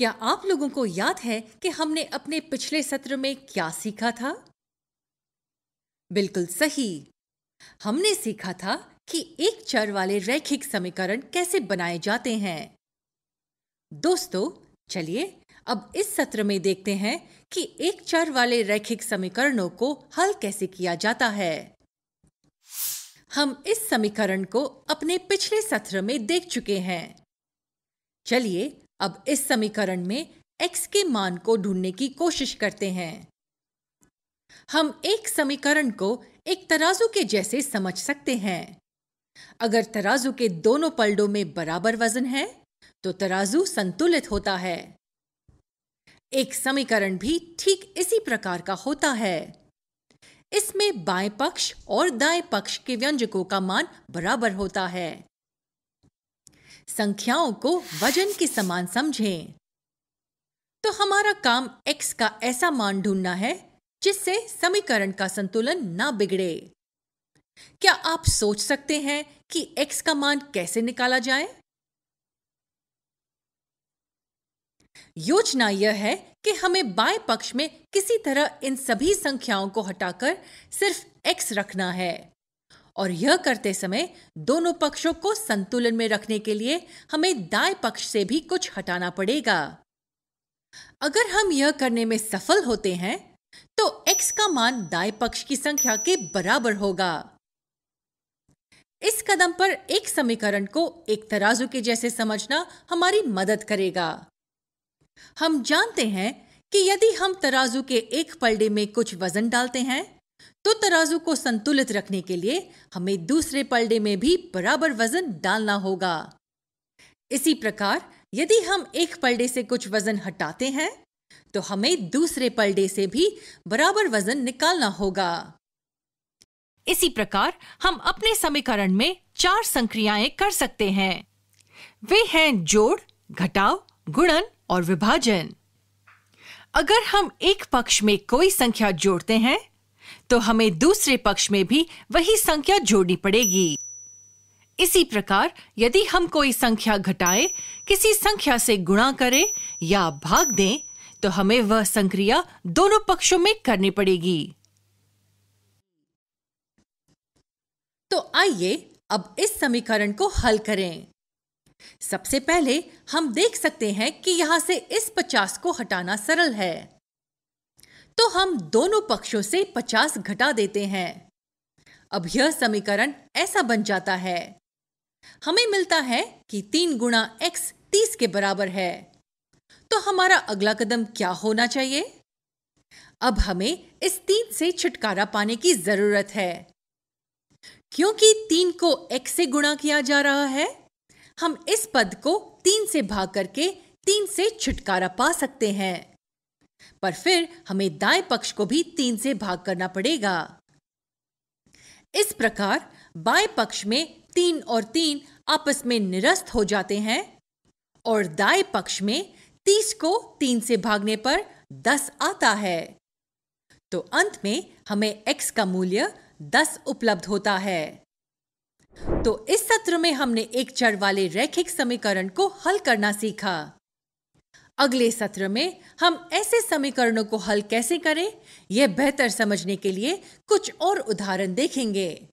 क्या आप लोगों को याद है कि हमने अपने पिछले सत्र में क्या सीखा था बिल्कुल सही हमने सीखा था कि एक चर वाले रैखिक समीकरण कैसे बनाए जाते हैं दोस्तों चलिए अब इस सत्र में देखते हैं कि एक चर वाले रैखिक समीकरणों को हल कैसे किया जाता है हम इस समीकरण को अपने पिछले सत्र में देख चुके हैं चलिए अब इस समीकरण में x के मान को ढूंढने की कोशिश करते हैं हम एक समीकरण को एक तराजू के जैसे समझ सकते हैं अगर तराजू के दोनों पलडों में बराबर वजन है तो तराजू संतुलित होता है एक समीकरण भी ठीक इसी प्रकार का होता है इसमें बाएं पक्ष और दाएं पक्ष के व्यंजकों का मान बराबर होता है संख्याओं को वजन के समान समझें तो हमारा काम x का ऐसा मान ढूंढना है जिससे समीकरण का संतुलन ना बिगड़े क्या आप सोच सकते हैं कि x का मान कैसे निकाला जाए योजना यह है कि हमें बाएं पक्ष में किसी तरह इन सभी संख्याओं को हटाकर सिर्फ x रखना है और यह करते समय दोनों पक्षों को संतुलन में रखने के लिए हमें दाएं पक्ष से भी कुछ हटाना पड़ेगा अगर हम यह करने में सफल होते हैं तो x का मान दाएं पक्ष की संख्या के बराबर होगा इस कदम पर एक समीकरण को एक तराजू के जैसे समझना हमारी मदद करेगा हम जानते हैं कि यदि हम तराजू के एक पलड़े में कुछ वजन डालते हैं तो तराजू को संतुलित रखने के लिए हमें दूसरे पलड़े में भी बराबर वजन डालना होगा इसी प्रकार यदि हम एक पलड़े से कुछ वजन हटाते हैं तो हमें दूसरे पलड़े से भी बराबर वजन निकालना होगा इसी प्रकार हम अपने समीकरण में चार संक्रियाएं कर सकते हैं वे हैं जोड़ घटाव गुणन और विभाजन अगर हम एक पक्ष में कोई संख्या जोड़ते हैं तो हमें दूसरे पक्ष में भी वही संख्या जोड़नी पड़ेगी इसी प्रकार यदि हम कोई संख्या घटाएं, किसी संख्या से गुणा करें या भाग दें, तो हमें वह संक्रिया दोनों पक्षों में करनी पड़ेगी तो आइए अब इस समीकरण को हल करें सबसे पहले हम देख सकते हैं कि यहाँ से इस 50 को हटाना सरल है तो हम दोनों पक्षों से 50 घटा देते हैं अब यह समीकरण ऐसा बन जाता है हमें मिलता है कि तीन गुणा एक्स तीस के बराबर है तो हमारा अगला कदम क्या होना चाहिए अब हमें इस तीन से छुटकारा पाने की जरूरत है क्योंकि तीन को x से गुणा किया जा रहा है हम इस पद को तीन से भाग करके तीन से छुटकारा पा सकते हैं पर फिर हमें दाएं पक्ष को भी तीन से भाग करना पड़ेगा इस प्रकार बाएं पक्ष में तीन और तीन आपस में निरस्त हो जाते हैं और दाएं पक्ष में तीस को तीन से भागने पर दस आता है तो अंत में हमें x का मूल्य दस उपलब्ध होता है तो इस सत्र में हमने एक चर वाले रैखिक समीकरण को हल करना सीखा अगले सत्र में हम ऐसे समीकरणों को हल कैसे करें यह बेहतर समझने के लिए कुछ और उदाहरण देखेंगे